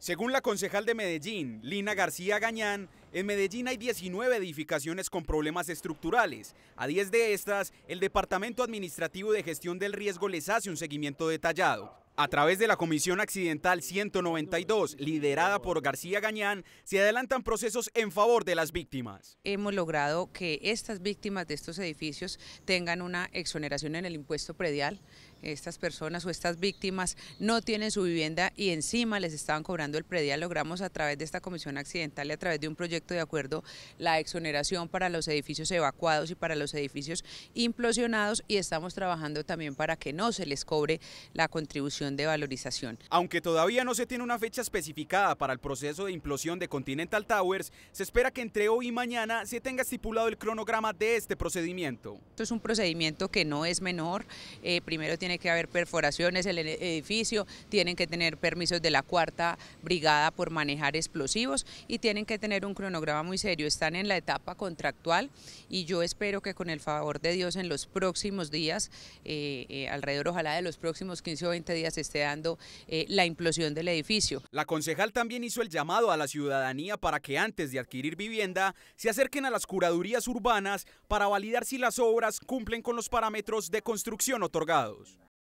Según la concejal de Medellín, Lina García Gañán, en Medellín hay 19 edificaciones con problemas estructurales. A 10 de estas, el Departamento Administrativo de Gestión del Riesgo les hace un seguimiento detallado. A través de la Comisión Accidental 192, liderada por García Gañán, se adelantan procesos en favor de las víctimas. Hemos logrado que estas víctimas de estos edificios tengan una exoneración en el impuesto predial. Estas personas o estas víctimas no tienen su vivienda y encima les estaban cobrando el predial. Logramos a través de esta comisión accidental y a través de un proyecto de acuerdo la exoneración para los edificios evacuados y para los edificios implosionados y estamos trabajando también para que no se les cobre la contribución de valorización. Aunque todavía no se tiene una fecha especificada para el proceso de implosión de Continental Towers, se espera que entre hoy y mañana se tenga estipulado el cronograma de este procedimiento. Esto es un procedimiento que no es menor. Eh, primero tiene que haber perforaciones en el edificio, tienen que tener permisos de la cuarta brigada por manejar explosivos y tienen que tener un cronograma muy serio. Están en la etapa contractual y yo espero que con el favor de Dios en los próximos días, eh, eh, alrededor ojalá de los próximos 15 o 20 días, esté dando eh, la implosión del edificio. La concejal también hizo el llamado a la ciudadanía para que antes de adquirir vivienda se acerquen a las curadurías urbanas para validar si las obras cumplen con los parámetros de construcción otorgados.